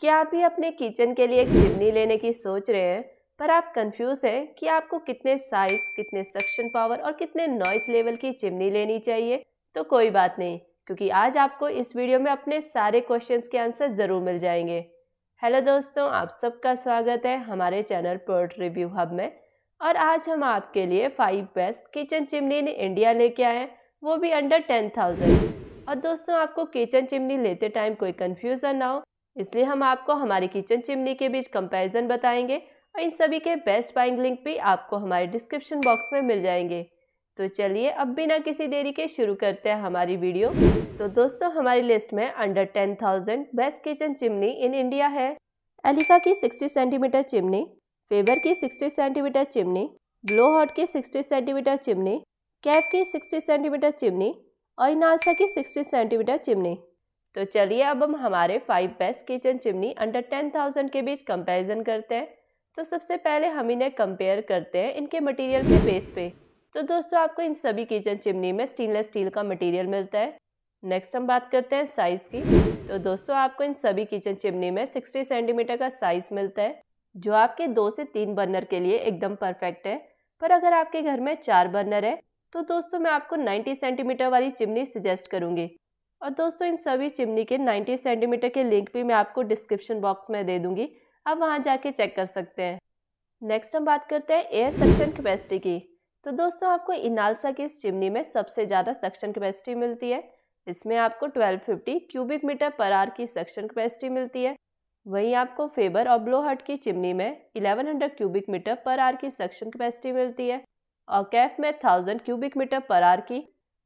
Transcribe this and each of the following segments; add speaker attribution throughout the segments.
Speaker 1: क्या आप भी अपने किचन के लिए एक चिमनी लेने की सोच रहे हैं पर आप कंफ्यूज हैं कि आपको कितने साइज कितने सक्शन पावर और कितने नॉइस लेवल की चिमनी लेनी चाहिए तो कोई बात नहीं क्योंकि आज आपको इस वीडियो में अपने सारे क्वेश्चंस के आंसर ज़रूर मिल जाएंगे हेलो दोस्तों आप सबका स्वागत है हमारे चैनल पोर्ट रिव्यू हब में और आज हम आपके लिए फाइव बेस्ट किचन चिमनी ने इंडिया लेके आए हैं वो भी अंडर टेन थाउजेंड और दोस्तों आपको किचन चिमनी लेते टाइम कोई कन्फ्यूज़न ना हो इसलिए हम आपको हमारी किचन चिमनी के बीच कंपैरिजन बताएंगे और इन सभी के बेस्ट बाइंग लिंक भी आपको हमारे डिस्क्रिप्शन बॉक्स में मिल जाएंगे तो चलिए अब बिना किसी देरी के शुरू करते हैं हमारी वीडियो तो दोस्तों हमारी लिस्ट में under ten thousand best kitchen chimney in India है एलिका की सिक्सटी सेंटीमीटर चिमनी फेबर की sixty centimetre chimney Blowhot की सिक्सटी सेंटीमीटर चिमनी कैफ की सिक्सटी सेंटीमीटर चिमनी और इनालसा की सिक्सटी सेंटीमीटर चिमनी तो चलिए अब हम हमारे five best kitchen chimney under ten thousand के बीच कंपैरिजन करते हैं तो सबसे पहले हम इन्हें कंपेयर करते हैं इनके मटेरियल के बेस पे तो दोस्तों आपको इन सभी किचन चिमनी में स्टेनलेस स्टील का मटेरियल मिलता है नेक्स्ट हम बात करते हैं साइज़ की तो दोस्तों आपको इन सभी किचन चिमनी में सिक्सटी सेंटीमीटर का साइज़ मिलता है जो आपके दो से तीन बर्नर के लिए एकदम परफेक्ट है पर अगर आपके घर में चार बर्नर है तो दोस्तों मैं आपको 90 सेंटीमीटर वाली चिमनी सजेस्ट करूँगी और दोस्तों इन सभी चिमनी के 90 सेंटीमीटर के लिंक भी मैं आपको डिस्क्रिप्शन बॉक्स में दे दूंगी आप वहाँ जाके चेक कर सकते हैं नेक्स्ट हम बात करते हैं एयर सक्शन कैपेसिटी की तो दोस्तों आपको इनालसा की इस चिमनी में सबसे ज़्यादा सक्शन कैपेसिटी मिलती है इसमें आपको 1250 क्यूबिक मीटर पर आर की सक्शन कैपेसिटी मिलती है वहीं आपको फेबर और ब्लोहट की चिमनी में eleven cubic metre per hour की सक्शन कैपेसिटी मिलती है और कैफ में thousand cubic metre per hour की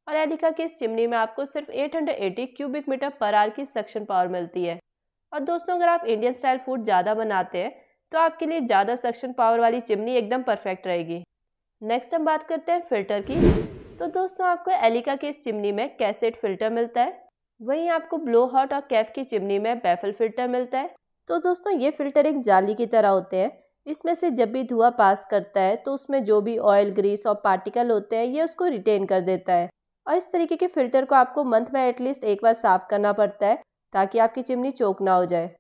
Speaker 1: और एलिका की इस चिमनी में आपको सिर्फ 880 क्यूबिक मीटर पर आर की सक्शन पावर मिलती है और दोस्तों अगर आप इंडियन स्टाइल फूड ज़्यादा बनाते हैं तो आपके लिए ज़्यादा सक्शन पावर वाली चिमनी एकदम परफेक्ट रहेगी नेक्स्ट हम बात करते हैं फिल्टर की तो दोस्तों आपको एलिका की इस चिमनी में कैसेट फिल्टर मिलता है वहीं आपको ब्लो हॉट और कैफ की चिमनी में बैफल फिल्टर मिलता है तो दोस्तों ये फिल्टर एक जाली की तरह होते हैं इसमें से जब भी धुआं पास करता है तो उसमें जो भी ऑयल ग्रीस और पार्टिकल होते हैं ये उसको रिटेन कर देता है और इस तरीके के फिल्टर को आपको मंथ में एटलीस्ट एक बार साफ करना पड़ता है ताकि आपकी चिमनी चौक ना हो जाए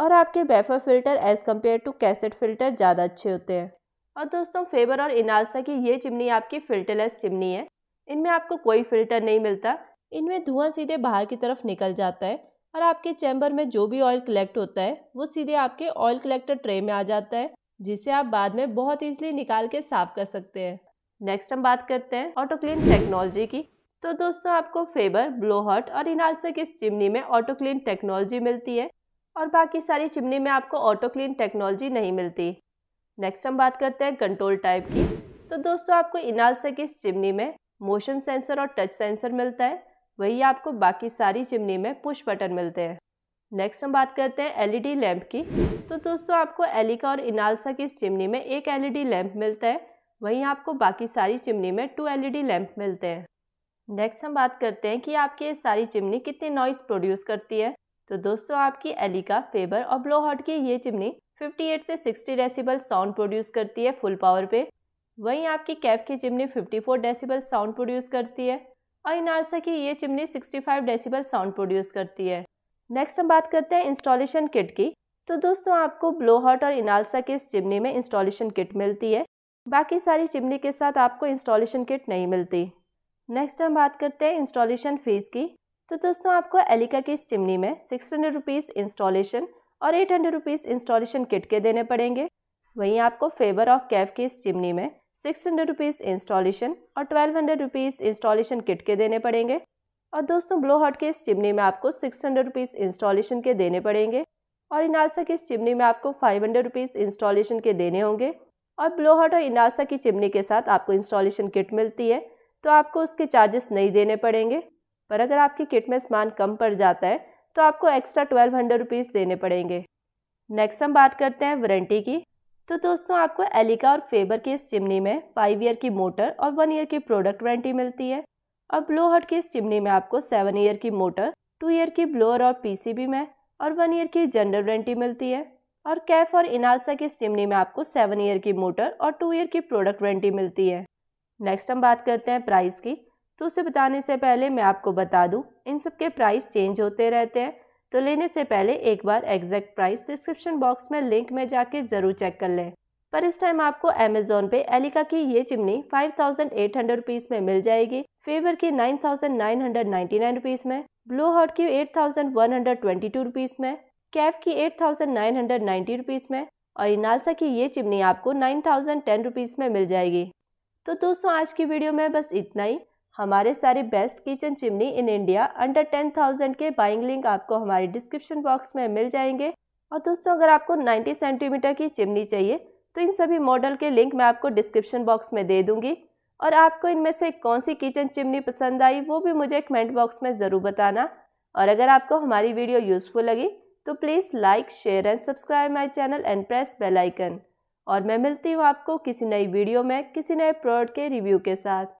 Speaker 1: और आपके baffle filter as compare to cassette filter ज़्यादा अच्छे होते हैं और दोस्तों फेबर और इनालसा की ये चिमनी आपकी फिल्टरलेस चिमनी है इनमें आपको कोई फिल्टर नहीं मिलता इनमें धुआं सीधे बाहर की तरफ निकल जाता है और आपके चैम्बर में जो भी ऑयल कलेक्ट होता है वो सीधे आपके ऑयल कलेक्टर ट्रे में आ जाता है जिसे आप बाद में बहुत ईजिली निकाल के साफ कर सकते हैं नेक्स्ट हम बात करते हैं ऑटोक्लीन टेक्नोलॉजी की तो दोस्तों आपको फेबर ब्लोहट और इनालसक इस चिमनी में क्लीन टेक्नोलॉजी मिलती है और बाकी सारी चिमनी में आपको ऑटो क्लीन टेक्नोलॉजी नहीं मिलती नेक्स्ट हम बात करते हैं कंट्रोल टाइप की तो दोस्तों आपको इनालसक इस चिमनी में मोशन सेंसर और टच सेंसर मिलता है वही आपको बाकी सारी चिमनी में पुश बटन मिलते हैं नेक्स्ट हम बात करते हैं एलईडी लैंप e की तो दोस्तों आपको एलिका e और इनालसा की इस चिमनी में एक एलईडी लैंप e मिलता है वहीं आपको बाकी सारी चिमनी में टू एलईडी लैंप मिलते हैं नेक्स्ट हम बात करते हैं कि आपकी ये सारी चिमनी कितनी नॉइस प्रोड्यूस करती है तो दोस्तों आपकी एलिका फेबर और ब्लो हॉट की ये चिमनी 58 से 60 डेसिबल साउंड प्रोड्यूस करती है फुल पावर पे वहीं आपकी कैफ की चिमनी 54 डेसिबल साउंड प्रोड्यूस करती है और इनालसा की ये चिमनी 65 डेसिबल साउंड प्रोड्यूस करती है नेक्स्ट हम बात करते हैं इंस्टॉलेशन किट की तो दोस्तों आपको ब्लो हॉट और इनालसा की इस चिमनी में इंस्टॉलेशन किट मिलती है बाकी सारी चिमनी के साथ आपको इंस्टॉलेशन किट नहीं मिलती नेक्स्ट हम बात करते हैं इंस्टॉलेशन फ़ीस की तो दोस्तों आपको एलिका की इस चिमनी में सिक्स हंड्रेड रुपीज़ इंस्टॉलेशन और eight hundred rupees installation kit के देने पड़ेंगे वहीं आपको फेवर ऑफ कैफ की इस चिमनी में सिक्स हंड्रेड रुपीज़ इंस्टॉलेशन और twelve hundred rupees installation kit के देने पड़ेंगे और दोस्तों ब्लो हॉट के इस चिमनी में आपको सिक्स हंड्रेड रुपीज़ इंस्टॉलेशन के देने पड़ेंगे और इनालसा की इस चिमनी में आपको फाइव हंड्रेड रुपीज़ इंस्टॉलेशन के देने होंगे और ब्लो हॉट और इनालसा की चिमनी के साथ आपको इंस्टॉलेशन किट मिलती है तो आपको उसके चार्जेस नहीं देने पड़ेंगे पर अगर आपकी किट में सामान कम पड़ जाता है तो आपको एक्स्ट्रा ट्वेल्व हंड्रेड रुपीज़ देने पड़ेंगे नेक्स्ट हम बात करते हैं वारंटी की तो दोस्तों आपको एलिका और फेबर की इस चिमनी में फाइव ईयर की मोटर और वन ईयर की प्रोडक्ट वारंटी मिलती है और ब्लो हट की इस चिमनी में आपको सेवन ईयर की मोटर टू ईयर की ब्लोअर और पीसीबी में और वन ईयर की जनरल वारंटी मिलती है और कैफ और इनालसा की इस चिमनी में आपको सेवन ईयर की मोटर और टू ईयर की प्रोडक्ट वारंटी मिलती है नेक्स्ट हम बात करते हैं प्राइस की तो उसे बताने से पहले मैं आपको बता दूं इन सब के प्राइस चेंज होते रहते हैं तो लेने से पहले एक बार एग्जैक्ट प्राइस डिस्क्रिप्शन बॉक्स में लिंक में जाके ज़रूर चेक कर लें पर इस टाइम आपको अमेजोन पे एलिका की ये chimney five thousand eight hundred rupees में मिल जाएगी फेवर की nine thousand nine hundred ninety nine rupees में ब्लो हॉट की eight thousand one hundred twenty two rupees में कैफ की eight thousand nine hundred ninety rupees में और इनालसा की ये चिमनी आपको नाइन थाउजेंड टेन रुपीज़ में मिल जाएगी तो दोस्तों आज की वीडियो में बस इतना ही हमारे सारे best kitchen chimney in India under ten thousand के बाइंग लिंक आपको हमारे डिस्क्रिप्शन बॉक्स में मिल जाएंगे और दोस्तों अगर आपको 90 सेंटीमीटर की चिमनी चाहिए तो इन सभी मॉडल के लिंक मैं आपको डिस्क्रिप्शन बॉक्स में दे दूंगी और आपको इनमें से कौन सी किचन चिमनी पसंद आई वो भी मुझे कमेंट बॉक्स में ज़रूर बताना और अगर आपको हमारी वीडियो यूज़फुल लगी तो please like share and subscribe my channel and press bell icon और मैं मिलती हूँ आपको किसी नई वीडियो में किसी नए प्रोडक्ट के रिव्यू के साथ